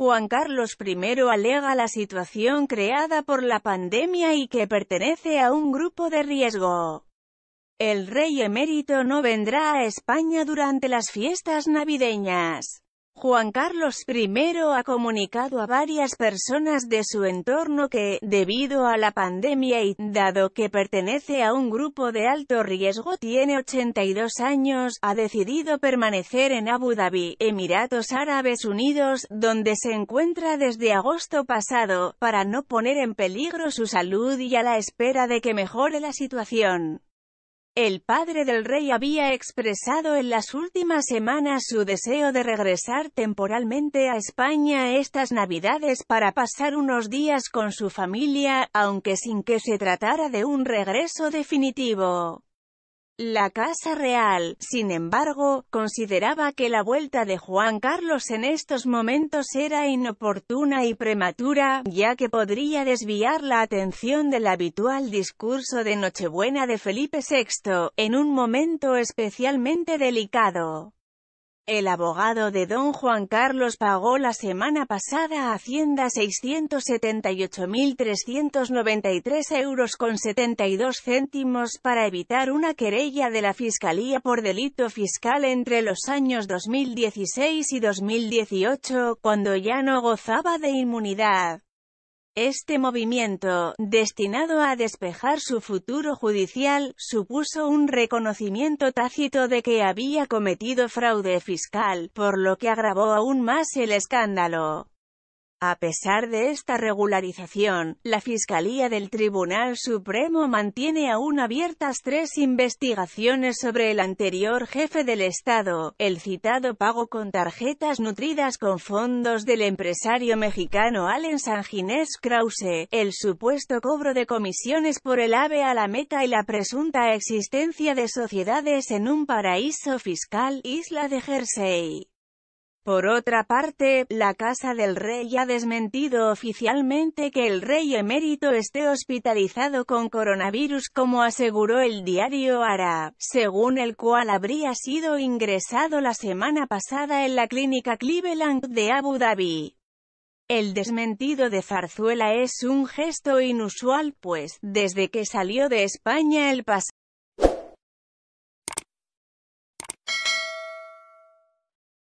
Juan Carlos I alega la situación creada por la pandemia y que pertenece a un grupo de riesgo. El rey emérito no vendrá a España durante las fiestas navideñas. Juan Carlos I ha comunicado a varias personas de su entorno que, debido a la pandemia y, dado que pertenece a un grupo de alto riesgo, tiene 82 años, ha decidido permanecer en Abu Dhabi, Emiratos Árabes Unidos, donde se encuentra desde agosto pasado, para no poner en peligro su salud y a la espera de que mejore la situación. El padre del rey había expresado en las últimas semanas su deseo de regresar temporalmente a España estas navidades para pasar unos días con su familia, aunque sin que se tratara de un regreso definitivo. La Casa Real, sin embargo, consideraba que la vuelta de Juan Carlos en estos momentos era inoportuna y prematura, ya que podría desviar la atención del habitual discurso de Nochebuena de Felipe VI, en un momento especialmente delicado. El abogado de don Juan Carlos pagó la semana pasada a Hacienda 678.393 euros con 72 céntimos para evitar una querella de la Fiscalía por delito fiscal entre los años 2016 y 2018, cuando ya no gozaba de inmunidad. Este movimiento, destinado a despejar su futuro judicial, supuso un reconocimiento tácito de que había cometido fraude fiscal, por lo que agravó aún más el escándalo. A pesar de esta regularización, la Fiscalía del Tribunal Supremo mantiene aún abiertas tres investigaciones sobre el anterior jefe del Estado, el citado pago con tarjetas nutridas con fondos del empresario mexicano Allen Sanginés Krause, el supuesto cobro de comisiones por el AVE a la meta y la presunta existencia de sociedades en un paraíso fiscal, Isla de Jersey. Por otra parte, la Casa del Rey ha desmentido oficialmente que el rey emérito esté hospitalizado con coronavirus como aseguró el diario Ara, según el cual habría sido ingresado la semana pasada en la clínica Cleveland de Abu Dhabi. El desmentido de Zarzuela es un gesto inusual pues, desde que salió de España el pasado